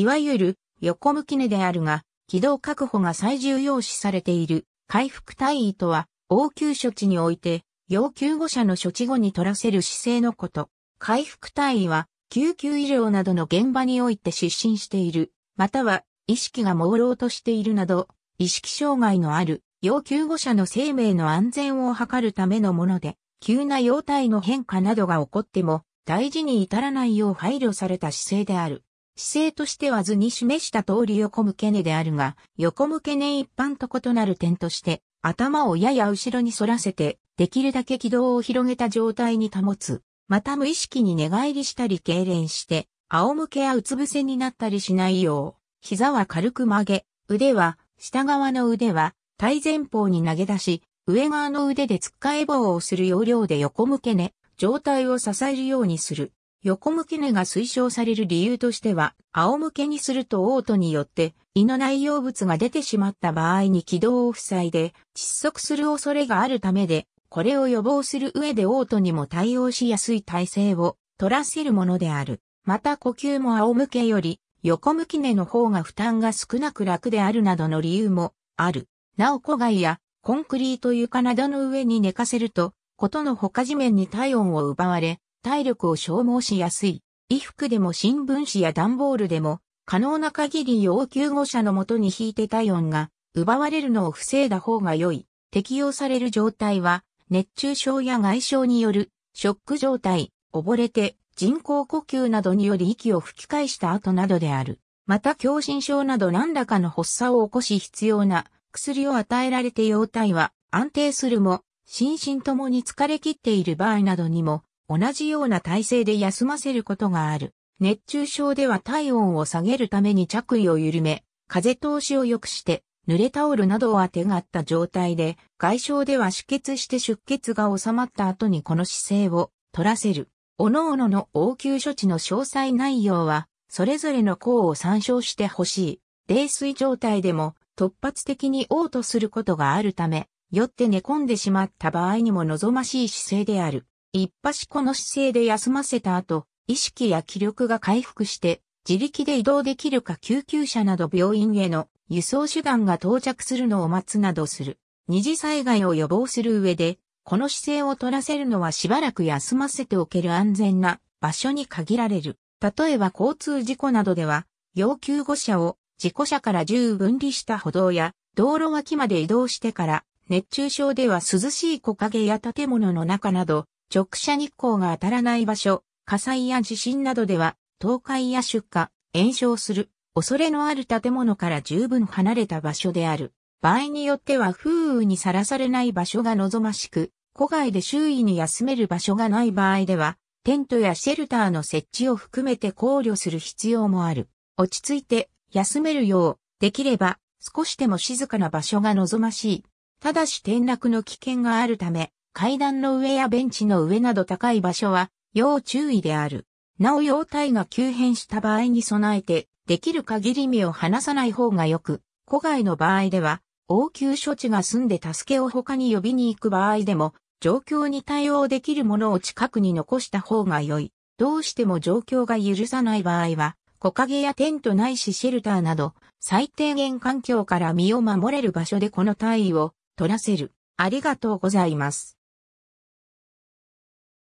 いわゆる横向き根であるが、軌道確保が最重要視されている回復退位とは、応急処置において、要救護者の処置後に取らせる姿勢のこと。回復退位は、救急医療などの現場において失神している、または意識が朦朧としているなど、意識障害のある要救護者の生命の安全を図るためのもので、急な容体の変化などが起こっても、大事に至らないよう配慮された姿勢である。姿勢としては図に示した通り横向け根であるが、横向け根一般と異なる点として、頭をやや後ろに反らせて、できるだけ軌道を広げた状態に保つ。また無意識に寝返りしたり痙攣して、仰向けやうつ伏せになったりしないよう、膝は軽く曲げ、腕は、下側の腕は、体前方に投げ出し、上側の腕でつっかえ棒をする要領で横向けね、状態を支えるようにする。横向き寝が推奨される理由としては、仰向けにすると嘔吐によって胃の内容物が出てしまった場合に気道を塞いで窒息する恐れがあるためで、これを予防する上で嘔吐にも対応しやすい体制を取らせるものである。また呼吸も仰向けより横向き寝の方が負担が少なく楽であるなどの理由もある。なお、子外やコンクリート床などの上に寝かせると、ことのほか地面に体温を奪われ、体力を消耗しやすい。衣服でも新聞紙や段ボールでも、可能な限り要求護者のもとに引いて体温が奪われるのを防いだ方が良い。適用される状態は、熱中症や外傷によるショック状態、溺れて人工呼吸などにより息を吹き返した後などである。また狭心症など何らかの発作を起こし必要な薬を与えられて容体は安定するも、心身ともに疲れ切っている場合などにも同じような体勢で休ませることがある。熱中症では体温を下げるために着衣を緩め、風通しを良くして、濡れタオルなどを当てがった状態で、外傷では止血して出血が収まった後にこの姿勢を取らせる。各々の応急処置の詳細内容は、それぞれの項を参照してほしい。泥酔状態でも突発的に嘔吐することがあるため、よって寝込んでしまった場合にも望ましい姿勢である。一発この姿勢で休ませた後、意識や気力が回復して、自力で移動できるか救急車など病院への輸送手段が到着するのを待つなどする。二次災害を予防する上で、この姿勢を取らせるのはしばらく休ませておける安全な場所に限られる。例えば交通事故などでは、要救護者を事故車から十分離した歩道や道路脇まで移動してから、熱中症では涼しい木陰や建物の中など、直射日光が当たらない場所、火災や地震などでは、倒壊や出火、炎症する、恐れのある建物から十分離れた場所である。場合によっては風雨にさらされない場所が望ましく、戸外で周囲に休める場所がない場合では、テントやシェルターの設置を含めて考慮する必要もある。落ち着いて休めるよう、できれば少しでも静かな場所が望ましい。ただし転落の危険があるため、階段の上やベンチの上など高い場所は要注意である。なお容体が急変した場合に備えて、できる限り目を離さない方がよく、古外の場合では、応急処置が済んで助けを他に呼びに行く場合でも、状況に対応できるものを近くに残した方が良い。どうしても状況が許さない場合は、木陰やテントないしシェルターなど、最低限環境から身を守れる場所でこの体位を取らせる。ありがとうございます。